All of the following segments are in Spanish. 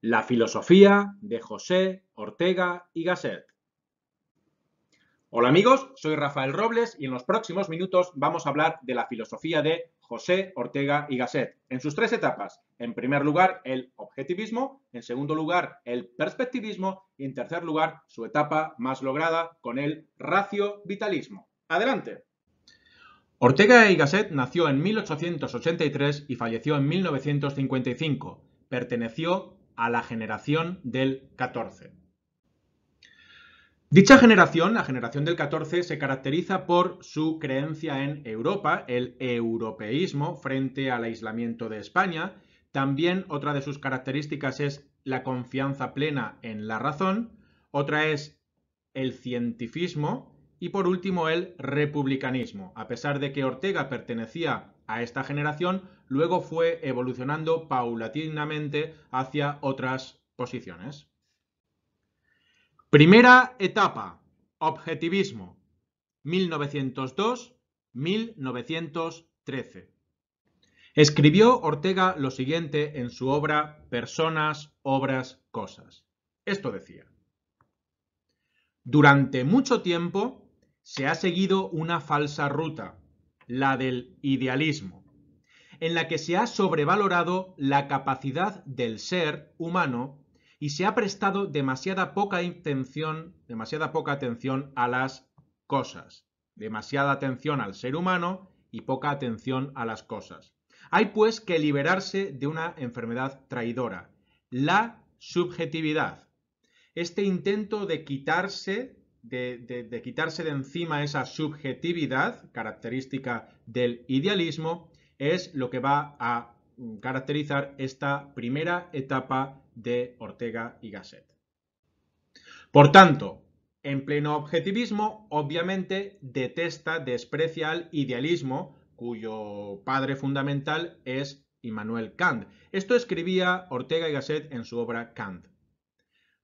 La filosofía de José Ortega y Gasset. Hola amigos, soy Rafael Robles y en los próximos minutos vamos a hablar de la filosofía de José Ortega y Gasset en sus tres etapas. En primer lugar, el objetivismo, en segundo lugar, el perspectivismo y en tercer lugar, su etapa más lograda con el raciovitalismo. Adelante. Ortega y Gasset nació en 1883 y falleció en 1955. Perteneció a la generación del 14. Dicha generación, la generación del 14, se caracteriza por su creencia en Europa, el europeísmo, frente al aislamiento de España. También otra de sus características es la confianza plena en la razón, otra es el cientifismo y por último el republicanismo. A pesar de que Ortega pertenecía a esta generación, luego fue evolucionando paulatinamente hacia otras posiciones. Primera etapa, objetivismo, 1902-1913. Escribió Ortega lo siguiente en su obra Personas, Obras, Cosas. Esto decía, durante mucho tiempo se ha seguido una falsa ruta la del idealismo, en la que se ha sobrevalorado la capacidad del ser humano y se ha prestado demasiada poca intención, demasiada poca atención a las cosas, demasiada atención al ser humano y poca atención a las cosas. Hay pues que liberarse de una enfermedad traidora, la subjetividad. Este intento de quitarse de, quitarse de encima esa subjetividad característica del idealismo, es lo que va a mm, caracterizar esta primera etapa de Ortega y Gasset. Por tanto, en pleno objetivismo, obviamente detesta, desprecia al idealismo, cuyo padre fundamental es Immanuel Kant. Esto escribía Ortega y Gasset en su obra Kant.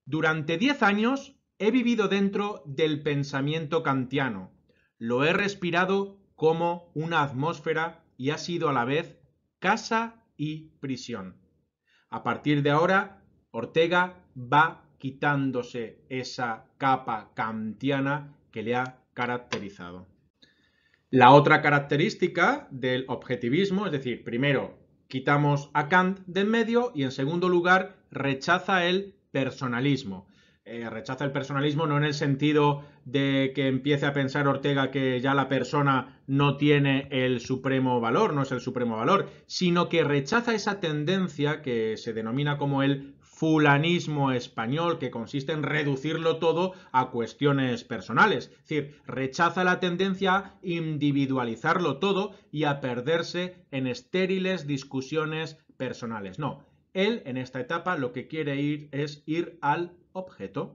Durante 10 años, He vivido dentro del pensamiento kantiano, lo he respirado como una atmósfera y ha sido a la vez casa y prisión. A partir de ahora, Ortega va quitándose esa capa kantiana que le ha caracterizado. La otra característica del objetivismo, es decir, primero quitamos a Kant de medio y en segundo lugar rechaza el personalismo, eh, rechaza el personalismo, no en el sentido de que empiece a pensar Ortega que ya la persona no tiene el supremo valor, no es el supremo valor, sino que rechaza esa tendencia que se denomina como el fulanismo español, que consiste en reducirlo todo a cuestiones personales. Es decir, rechaza la tendencia a individualizarlo todo y a perderse en estériles discusiones personales. No, él en esta etapa lo que quiere ir es ir al objeto.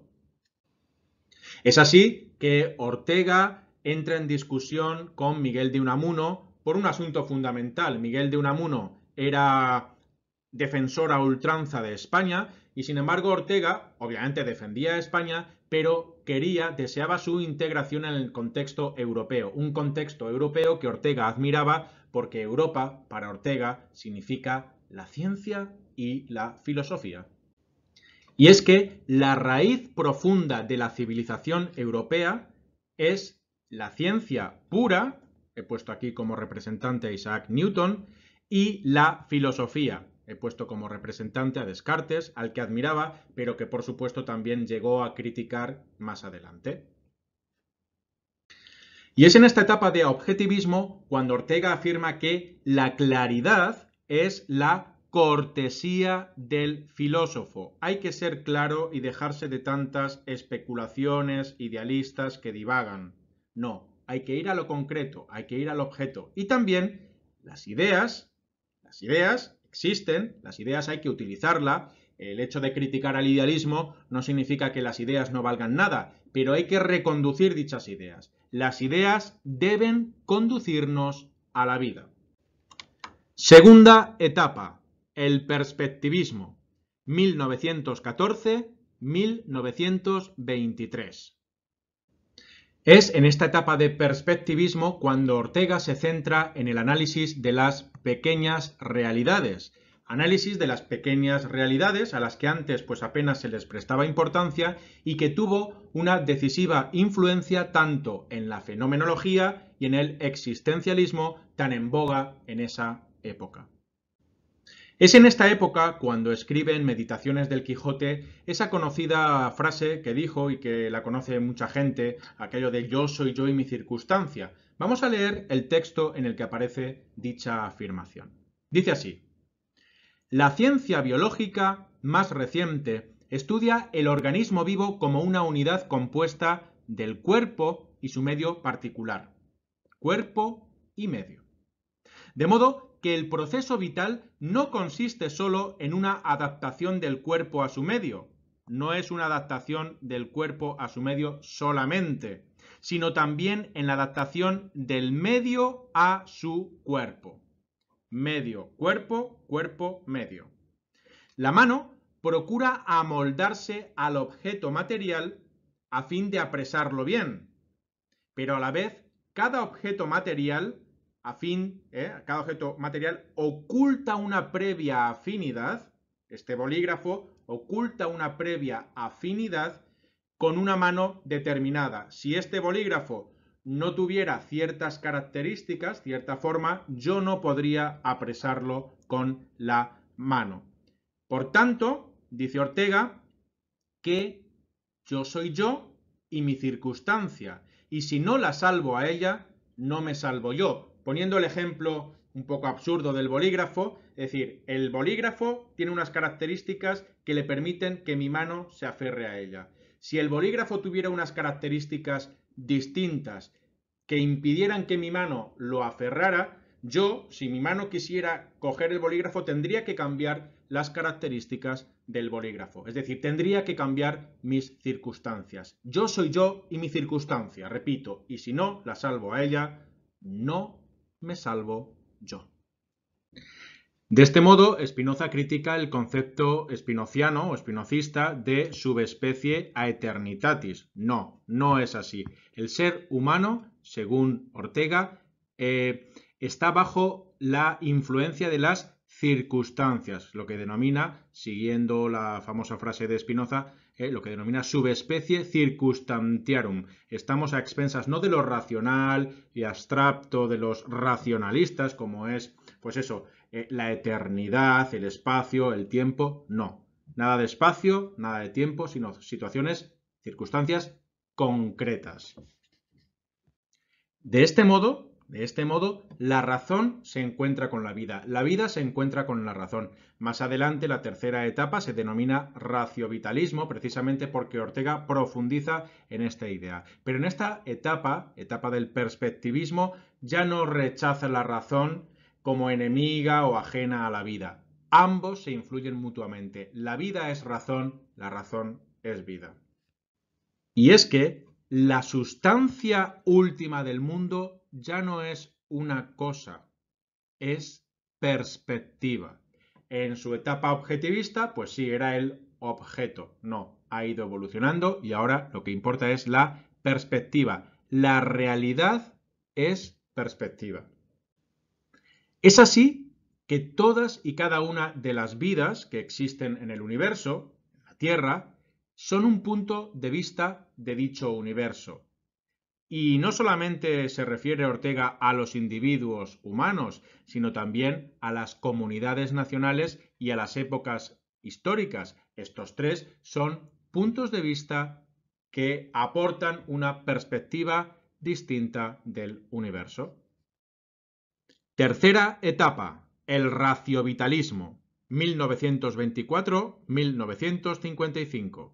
Es así que Ortega entra en discusión con Miguel de Unamuno por un asunto fundamental. Miguel de Unamuno era defensor a ultranza de España y sin embargo Ortega obviamente defendía a España, pero quería, deseaba su integración en el contexto europeo, un contexto europeo que Ortega admiraba porque Europa para Ortega significa la ciencia y la filosofía. Y es que la raíz profunda de la civilización europea es la ciencia pura, he puesto aquí como representante a Isaac Newton, y la filosofía, he puesto como representante a Descartes, al que admiraba, pero que por supuesto también llegó a criticar más adelante. Y es en esta etapa de objetivismo cuando Ortega afirma que la claridad es la cortesía del filósofo. Hay que ser claro y dejarse de tantas especulaciones idealistas que divagan. No, hay que ir a lo concreto, hay que ir al objeto. Y también las ideas, las ideas existen, las ideas hay que utilizarla. El hecho de criticar al idealismo no significa que las ideas no valgan nada, pero hay que reconducir dichas ideas. Las ideas deben conducirnos a la vida. Segunda etapa, el perspectivismo, 1914-1923. Es en esta etapa de perspectivismo cuando Ortega se centra en el análisis de las pequeñas realidades, análisis de las pequeñas realidades a las que antes pues apenas se les prestaba importancia y que tuvo una decisiva influencia tanto en la fenomenología y en el existencialismo tan en boga en esa época. Es en esta época cuando escribe en Meditaciones del Quijote esa conocida frase que dijo y que la conoce mucha gente, aquello de yo soy yo y mi circunstancia. Vamos a leer el texto en el que aparece dicha afirmación. Dice así, la ciencia biológica más reciente estudia el organismo vivo como una unidad compuesta del cuerpo y su medio particular. Cuerpo y medio. De modo que el proceso vital no consiste solo en una adaptación del cuerpo a su medio, no es una adaptación del cuerpo a su medio solamente, sino también en la adaptación del medio a su cuerpo. Medio, cuerpo, cuerpo, medio. La mano procura amoldarse al objeto material a fin de apresarlo bien, pero a la vez cada objeto material afín, ¿eh? cada objeto material oculta una previa afinidad, este bolígrafo oculta una previa afinidad con una mano determinada. Si este bolígrafo no tuviera ciertas características, cierta forma, yo no podría apresarlo con la mano. Por tanto, dice Ortega, que yo soy yo y mi circunstancia, y si no la salvo a ella, no me salvo yo. Poniendo el ejemplo un poco absurdo del bolígrafo, es decir, el bolígrafo tiene unas características que le permiten que mi mano se aferre a ella. Si el bolígrafo tuviera unas características distintas que impidieran que mi mano lo aferrara, yo, si mi mano quisiera coger el bolígrafo, tendría que cambiar las características del bolígrafo. Es decir, tendría que cambiar mis circunstancias. Yo soy yo y mi circunstancia, repito, y si no, la salvo a ella, no me salvo yo. De este modo, Spinoza critica el concepto espinociano o espinocista de subespecie a eternitatis. No, no es así. El ser humano, según Ortega, eh, está bajo la influencia de las circunstancias, lo que denomina, siguiendo la famosa frase de Spinoza, ¿eh? lo que denomina subespecie circunstantiarum. Estamos a expensas no de lo racional y abstracto de los racionalistas, como es, pues eso, eh, la eternidad, el espacio, el tiempo, no. Nada de espacio, nada de tiempo, sino situaciones, circunstancias concretas. De este modo, de este modo, la razón se encuentra con la vida, la vida se encuentra con la razón. Más adelante, la tercera etapa se denomina raciovitalismo, precisamente porque Ortega profundiza en esta idea. Pero en esta etapa, etapa del perspectivismo, ya no rechaza la razón como enemiga o ajena a la vida. Ambos se influyen mutuamente. La vida es razón, la razón es vida. Y es que la sustancia última del mundo ya no es una cosa, es perspectiva. En su etapa objetivista, pues sí, era el objeto. No, ha ido evolucionando y ahora lo que importa es la perspectiva. La realidad es perspectiva. Es así que todas y cada una de las vidas que existen en el universo, en la Tierra, son un punto de vista de dicho universo. Y no solamente se refiere Ortega a los individuos humanos, sino también a las comunidades nacionales y a las épocas históricas. Estos tres son puntos de vista que aportan una perspectiva distinta del universo. Tercera etapa, el raciovitalismo, 1924-1955.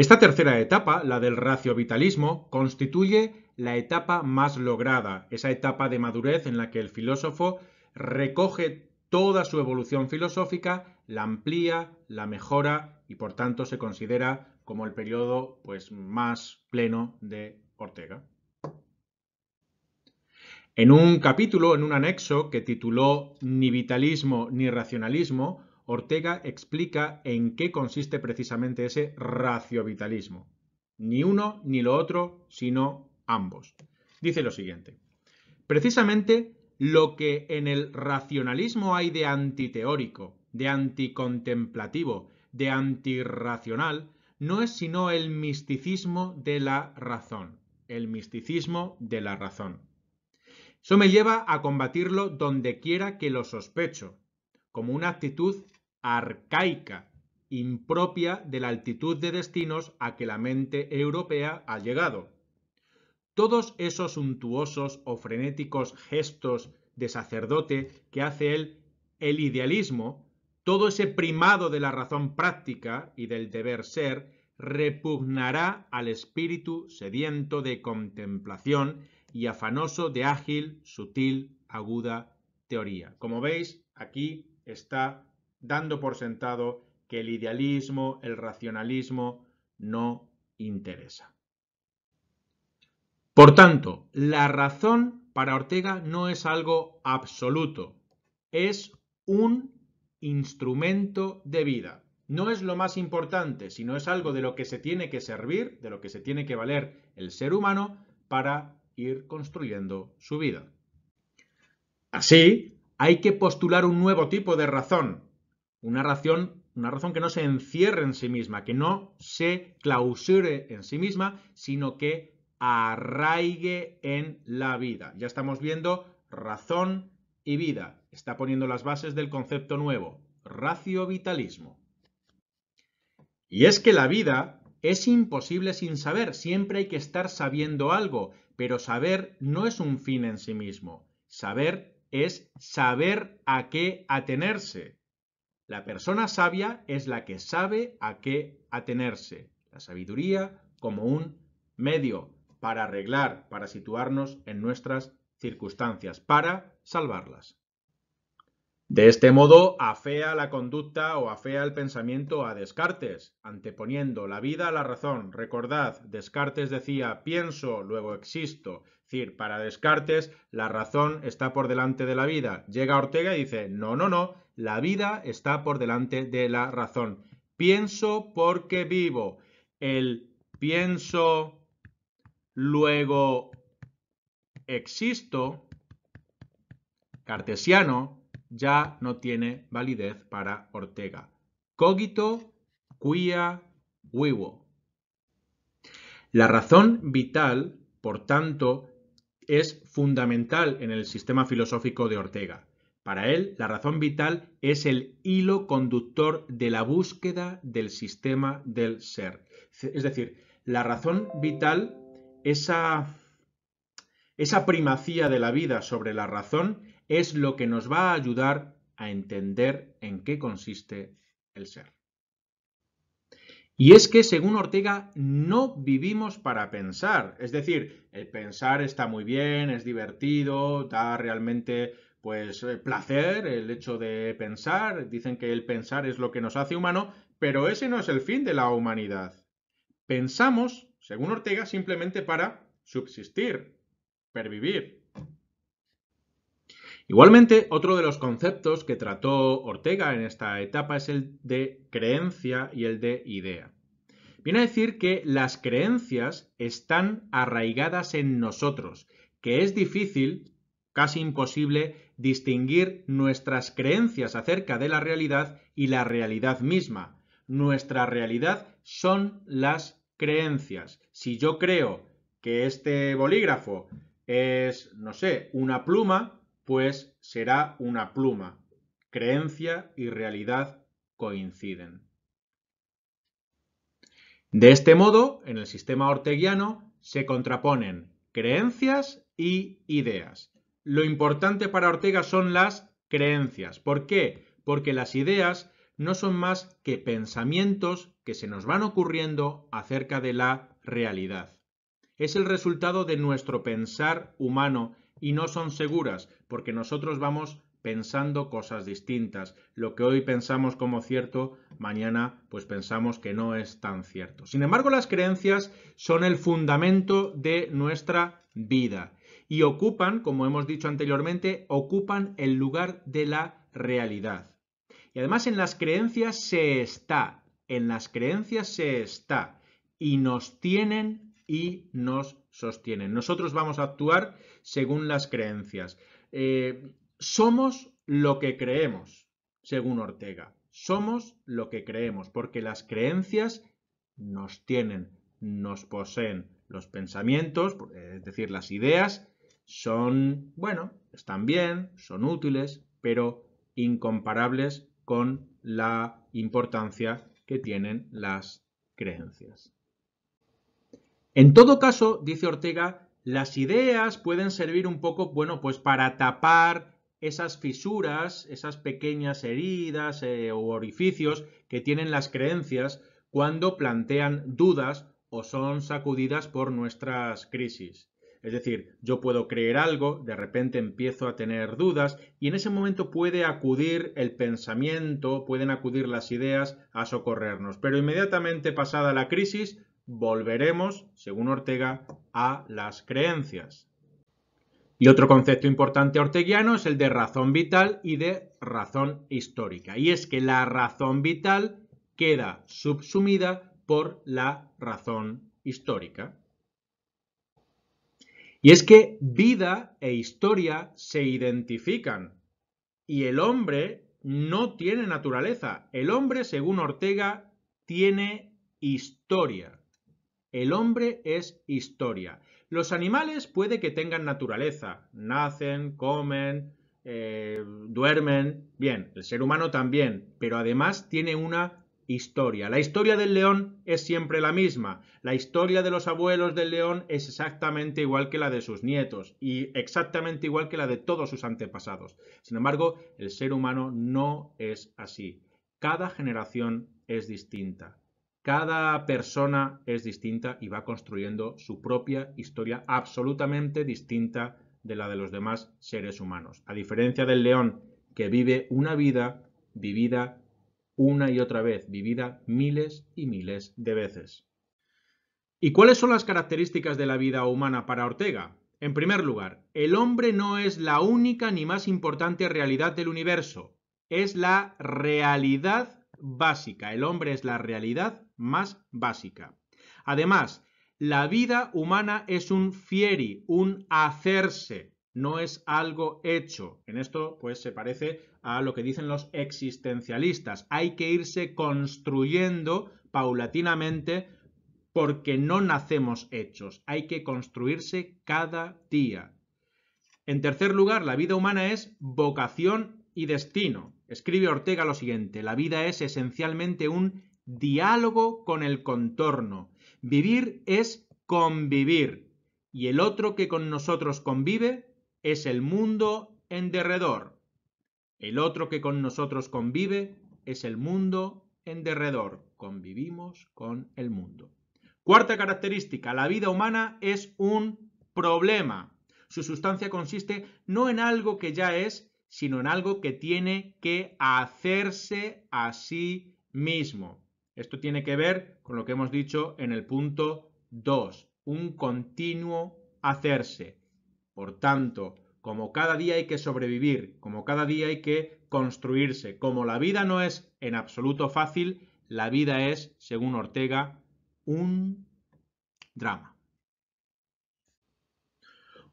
Esta tercera etapa, la del raciovitalismo, constituye la etapa más lograda, esa etapa de madurez en la que el filósofo recoge toda su evolución filosófica, la amplía, la mejora y por tanto se considera como el periodo pues, más pleno de Ortega. En un capítulo, en un anexo que tituló Ni vitalismo ni racionalismo, Ortega explica en qué consiste precisamente ese raciovitalismo. Ni uno ni lo otro, sino ambos. Dice lo siguiente. Precisamente lo que en el racionalismo hay de antiteórico, de anticontemplativo, de antirracional, no es sino el misticismo de la razón. El misticismo de la razón. Eso me lleva a combatirlo donde quiera que lo sospecho, como una actitud arcaica, impropia de la altitud de destinos a que la mente europea ha llegado. Todos esos suntuosos o frenéticos gestos de sacerdote que hace él el idealismo, todo ese primado de la razón práctica y del deber ser, repugnará al espíritu sediento de contemplación y afanoso de ágil, sutil, aguda teoría. Como veis, aquí está dando por sentado que el idealismo, el racionalismo, no interesa. Por tanto, la razón para Ortega no es algo absoluto, es un instrumento de vida. No es lo más importante, sino es algo de lo que se tiene que servir, de lo que se tiene que valer el ser humano para ir construyendo su vida. Así, hay que postular un nuevo tipo de razón, una razón, una razón que no se encierre en sí misma, que no se clausure en sí misma, sino que arraigue en la vida. Ya estamos viendo razón y vida. Está poniendo las bases del concepto nuevo, raciovitalismo. Y es que la vida es imposible sin saber, siempre hay que estar sabiendo algo, pero saber no es un fin en sí mismo. Saber es saber a qué atenerse. La persona sabia es la que sabe a qué atenerse. La sabiduría como un medio para arreglar, para situarnos en nuestras circunstancias, para salvarlas. De este modo, afea la conducta o afea el pensamiento a Descartes, anteponiendo la vida a la razón. Recordad, Descartes decía pienso, luego existo. Es decir, para Descartes la razón está por delante de la vida. Llega Ortega y dice, no, no, no, la vida está por delante de la razón. Pienso porque vivo. El pienso, luego existo, cartesiano, ya no tiene validez para Ortega. Cogito quia huevo La razón vital, por tanto, es fundamental en el sistema filosófico de Ortega. Para él, la razón vital es el hilo conductor de la búsqueda del sistema del ser. Es decir, la razón vital, esa, esa primacía de la vida sobre la razón, es lo que nos va a ayudar a entender en qué consiste el ser. Y es que, según Ortega, no vivimos para pensar. Es decir, el pensar está muy bien, es divertido, da realmente pues eh, placer el hecho de pensar. Dicen que el pensar es lo que nos hace humano, pero ese no es el fin de la humanidad. Pensamos, según Ortega, simplemente para subsistir, pervivir. Igualmente, otro de los conceptos que trató Ortega en esta etapa es el de creencia y el de idea. Viene a decir que las creencias están arraigadas en nosotros, que es difícil, casi imposible, distinguir nuestras creencias acerca de la realidad y la realidad misma. Nuestra realidad son las creencias. Si yo creo que este bolígrafo es, no sé, una pluma, pues será una pluma. Creencia y realidad coinciden. De este modo, en el sistema orteguiano se contraponen creencias y ideas. Lo importante para Ortega son las creencias. ¿Por qué? Porque las ideas no son más que pensamientos que se nos van ocurriendo acerca de la realidad. Es el resultado de nuestro pensar humano y no son seguras porque nosotros vamos pensando cosas distintas. Lo que hoy pensamos como cierto, mañana pues pensamos que no es tan cierto. Sin embargo, las creencias son el fundamento de nuestra vida y ocupan, como hemos dicho anteriormente, ocupan el lugar de la realidad. Y además en las creencias se está, en las creencias se está y nos tienen y nos sostienen. Nosotros vamos a actuar según las creencias. Eh, somos lo que creemos, según Ortega. Somos lo que creemos, porque las creencias nos tienen, nos poseen. Los pensamientos, eh, es decir, las ideas, son, bueno, están bien, son útiles, pero incomparables con la importancia que tienen las creencias. En todo caso, dice Ortega, las ideas pueden servir un poco, bueno, pues para tapar esas fisuras, esas pequeñas heridas o eh, orificios que tienen las creencias cuando plantean dudas o son sacudidas por nuestras crisis. Es decir, yo puedo creer algo, de repente empiezo a tener dudas y en ese momento puede acudir el pensamiento, pueden acudir las ideas a socorrernos. Pero inmediatamente pasada la crisis, volveremos, según Ortega, a las creencias. Y otro concepto importante orteguiano es el de razón vital y de razón histórica. Y es que la razón vital queda subsumida por la razón histórica. Y es que vida e historia se identifican y el hombre no tiene naturaleza. El hombre, según Ortega, tiene historia. El hombre es historia. Los animales puede que tengan naturaleza, nacen, comen, eh, duermen, bien, el ser humano también, pero además tiene una historia. La historia del león es siempre la misma. La historia de los abuelos del león es exactamente igual que la de sus nietos y exactamente igual que la de todos sus antepasados. Sin embargo, el ser humano no es así. Cada generación es distinta. Cada persona es distinta y va construyendo su propia historia absolutamente distinta de la de los demás seres humanos. A diferencia del león que vive una vida vivida una y otra vez, vivida miles y miles de veces. ¿Y cuáles son las características de la vida humana para Ortega? En primer lugar, el hombre no es la única ni más importante realidad del universo, es la realidad básica, el hombre es la realidad más básica. Además, la vida humana es un fieri, un hacerse, no es algo hecho. En esto, pues, se parece a lo que dicen los existencialistas. Hay que irse construyendo paulatinamente porque no nacemos hechos. Hay que construirse cada día. En tercer lugar, la vida humana es vocación y destino. Escribe Ortega lo siguiente, la vida es esencialmente un diálogo con el contorno. Vivir es convivir y el otro que con nosotros convive es el mundo en derredor. El otro que con nosotros convive es el mundo en derredor. Convivimos con el mundo. Cuarta característica, la vida humana es un problema. Su sustancia consiste no en algo que ya es, sino en algo que tiene que hacerse a sí mismo. Esto tiene que ver con lo que hemos dicho en el punto 2, un continuo hacerse. Por tanto, como cada día hay que sobrevivir, como cada día hay que construirse, como la vida no es en absoluto fácil, la vida es, según Ortega, un drama.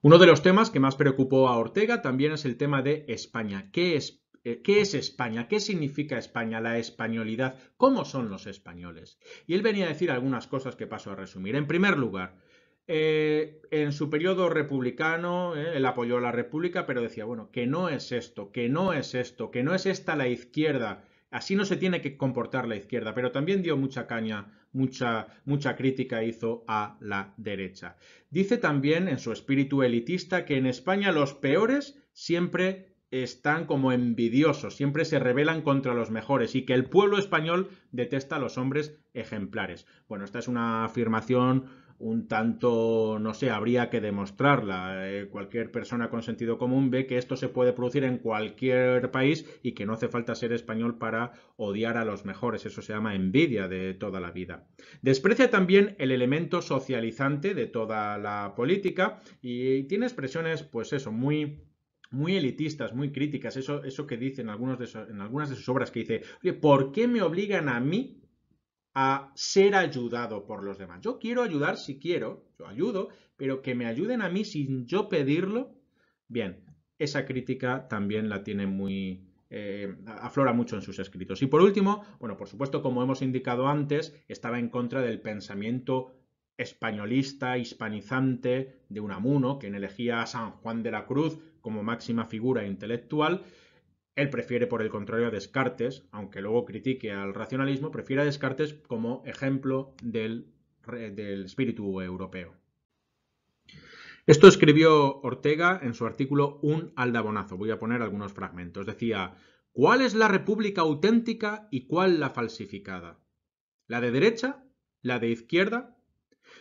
Uno de los temas que más preocupó a Ortega también es el tema de España. ¿Qué es ¿Qué es España? ¿Qué significa España? La españolidad. ¿Cómo son los españoles? Y él venía a decir algunas cosas que paso a resumir. En primer lugar, eh, en su periodo republicano, eh, él apoyó a la República, pero decía, bueno, que no es esto, que no es esto, que no es esta la izquierda. Así no se tiene que comportar la izquierda, pero también dio mucha caña, mucha, mucha crítica hizo a la derecha. Dice también en su espíritu elitista que en España los peores siempre están como envidiosos, siempre se rebelan contra los mejores y que el pueblo español detesta a los hombres ejemplares. Bueno, esta es una afirmación un tanto, no sé, habría que demostrarla. Eh, cualquier persona con sentido común ve que esto se puede producir en cualquier país y que no hace falta ser español para odiar a los mejores. Eso se llama envidia de toda la vida. Desprecia también el elemento socializante de toda la política y tiene expresiones, pues eso, muy muy elitistas, muy críticas, eso, eso que dice en, algunos en algunas de sus obras, que dice, oye, ¿por qué me obligan a mí a ser ayudado por los demás? Yo quiero ayudar si quiero, yo ayudo, pero que me ayuden a mí sin yo pedirlo. Bien, esa crítica también la tiene muy... Eh, aflora mucho en sus escritos. Y por último, bueno, por supuesto, como hemos indicado antes, estaba en contra del pensamiento españolista, hispanizante de Unamuno, quien elegía a San Juan de la Cruz como máxima figura intelectual, él prefiere, por el contrario, a Descartes, aunque luego critique al racionalismo, prefiere a Descartes como ejemplo del, del espíritu europeo. Esto escribió Ortega en su artículo Un aldabonazo. Voy a poner algunos fragmentos. Decía, ¿cuál es la república auténtica y cuál la falsificada? ¿La de derecha? ¿La de izquierda?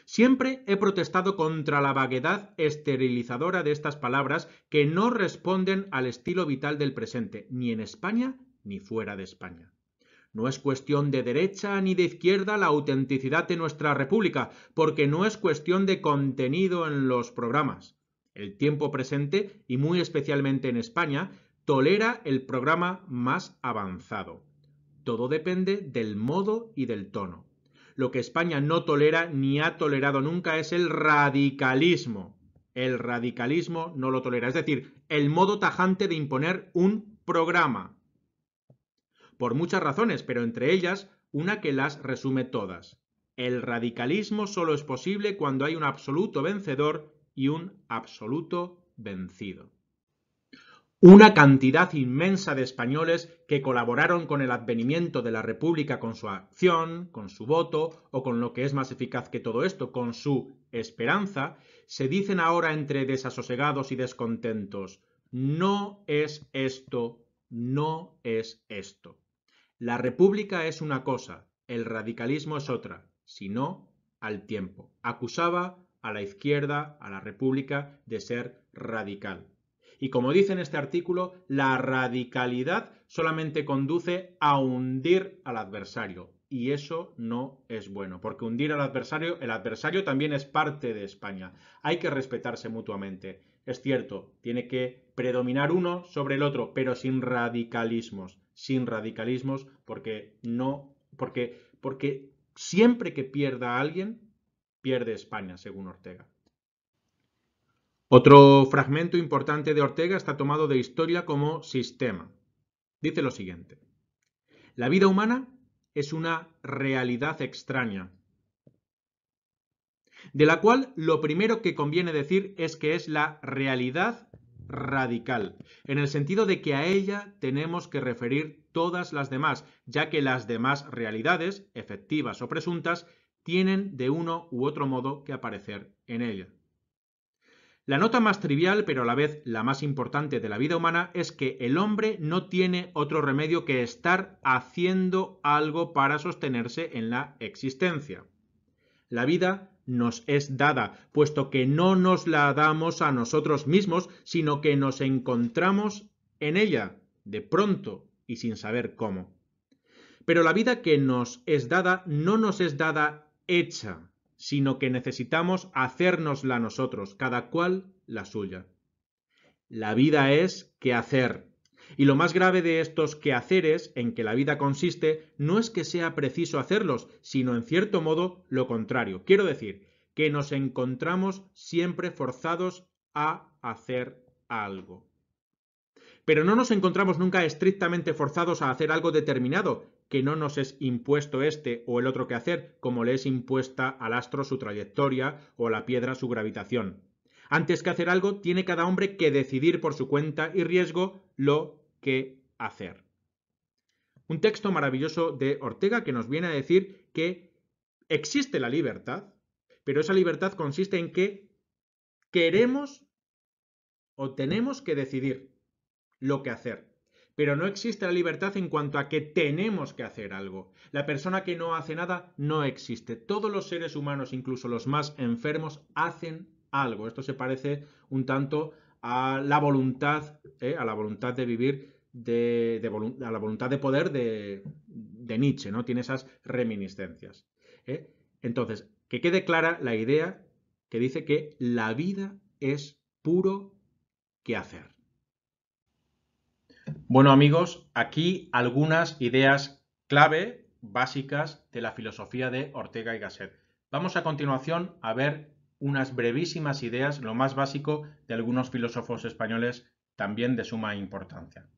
Siempre he protestado contra la vaguedad esterilizadora de estas palabras que no responden al estilo vital del presente, ni en España ni fuera de España. No es cuestión de derecha ni de izquierda la autenticidad de nuestra República, porque no es cuestión de contenido en los programas. El tiempo presente, y muy especialmente en España, tolera el programa más avanzado. Todo depende del modo y del tono. Lo que España no tolera ni ha tolerado nunca es el radicalismo. El radicalismo no lo tolera. Es decir, el modo tajante de imponer un programa. Por muchas razones, pero entre ellas una que las resume todas. El radicalismo solo es posible cuando hay un absoluto vencedor y un absoluto vencido. Una cantidad inmensa de españoles que colaboraron con el advenimiento de la República con su acción, con su voto o con lo que es más eficaz que todo esto, con su esperanza, se dicen ahora entre desasosegados y descontentos, no es esto, no es esto. La República es una cosa, el radicalismo es otra, sino al tiempo. Acusaba a la izquierda, a la República, de ser radical. Y como dice en este artículo, la radicalidad solamente conduce a hundir al adversario. Y eso no es bueno, porque hundir al adversario, el adversario también es parte de España. Hay que respetarse mutuamente. Es cierto, tiene que predominar uno sobre el otro, pero sin radicalismos, sin radicalismos, porque no, porque, porque siempre que pierda alguien, pierde España, según Ortega. Otro fragmento importante de Ortega está tomado de Historia como sistema. Dice lo siguiente. La vida humana es una realidad extraña, de la cual lo primero que conviene decir es que es la realidad radical, en el sentido de que a ella tenemos que referir todas las demás, ya que las demás realidades, efectivas o presuntas, tienen de uno u otro modo que aparecer en ella. La nota más trivial, pero a la vez la más importante de la vida humana, es que el hombre no tiene otro remedio que estar haciendo algo para sostenerse en la existencia. La vida nos es dada, puesto que no nos la damos a nosotros mismos, sino que nos encontramos en ella, de pronto y sin saber cómo. Pero la vida que nos es dada no nos es dada hecha, sino que necesitamos hacérnosla nosotros, cada cual la suya. La vida es que hacer. Y lo más grave de estos quehaceres en que la vida consiste no es que sea preciso hacerlos, sino en cierto modo lo contrario. Quiero decir, que nos encontramos siempre forzados a hacer algo. Pero no nos encontramos nunca estrictamente forzados a hacer algo determinado, que no nos es impuesto este o el otro que hacer, como le es impuesta al astro su trayectoria o a la piedra su gravitación. Antes que hacer algo, tiene cada hombre que decidir por su cuenta y riesgo lo que hacer. Un texto maravilloso de Ortega que nos viene a decir que existe la libertad, pero esa libertad consiste en que queremos o tenemos que decidir lo que hacer. Pero no existe la libertad en cuanto a que tenemos que hacer algo. La persona que no hace nada no existe. Todos los seres humanos, incluso los más enfermos, hacen algo. Esto se parece un tanto a la voluntad, ¿eh? a la voluntad de vivir, a la voluntad de poder de, Nietzsche, ¿no? Tiene esas reminiscencias. ¿eh? Entonces, que quede clara la idea que dice que la vida es puro que hacer. Bueno amigos, aquí algunas ideas clave básicas de la filosofía de Ortega y Gasset. Vamos a continuación a ver unas brevísimas ideas, lo más básico de algunos filósofos españoles también de suma importancia.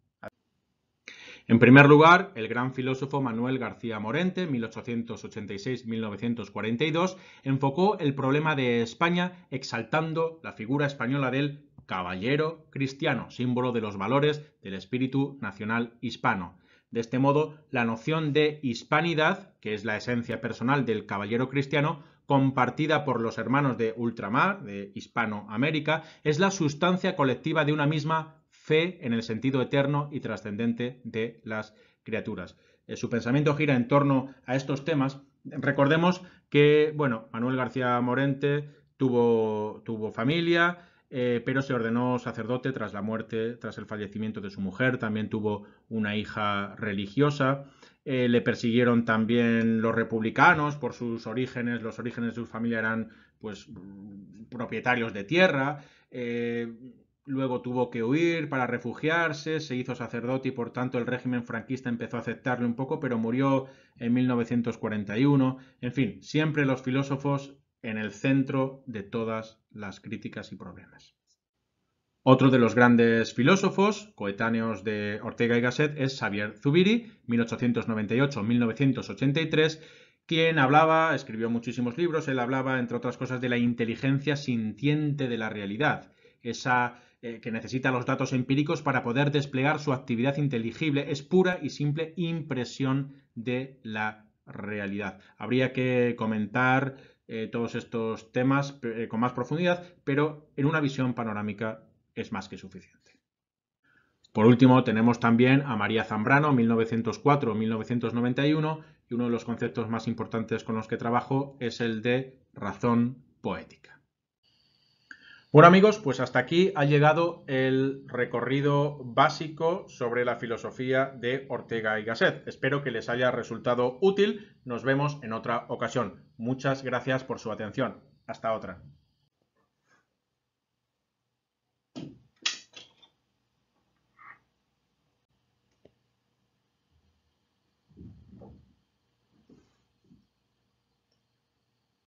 En primer lugar, el gran filósofo Manuel García Morente, 1886-1942, enfocó el problema de España exaltando la figura española del caballero cristiano, símbolo de los valores del espíritu nacional hispano. De este modo, la noción de hispanidad, que es la esencia personal del caballero cristiano, compartida por los hermanos de ultramar, de Hispanoamérica, es la sustancia colectiva de una misma fe en el sentido eterno y trascendente de las criaturas. Eh, su pensamiento gira en torno a estos temas. Recordemos que, bueno, Manuel García Morente tuvo familia, eh, pero se ordenó sacerdote tras la muerte, tras el fallecimiento de su mujer, también tuvo una hija religiosa, eh, le persiguieron también los republicanos por sus orígenes, los orígenes de su familia eran pues propietarios de tierra, eh, luego tuvo que huir para refugiarse, se hizo sacerdote y por tanto el régimen franquista empezó a aceptarle un poco, pero murió en 1941. En fin, siempre los filósofos en el centro de todas las críticas y problemas. Otro de los grandes filósofos coetáneos de Ortega y Gasset es Xavier Zubiri, 1898-1983, quien hablaba, escribió muchísimos libros, él hablaba, entre otras cosas, de la inteligencia sintiente de la realidad, esa eh, que necesita los datos empíricos para poder desplegar su actividad inteligible, es pura y simple impresión de la realidad. Habría que comentar eh, todos estos temas eh, con más profundidad, pero en una visión panorámica es más que suficiente. Por último, tenemos también a María Zambrano, 1904-1991, y uno de los conceptos más importantes con los que trabajo es el de razón poética. Bueno amigos, pues hasta aquí ha llegado el recorrido básico sobre la filosofía de Ortega y Gasset. Espero que les haya resultado útil. Nos vemos en otra ocasión. Muchas gracias por su atención. Hasta otra.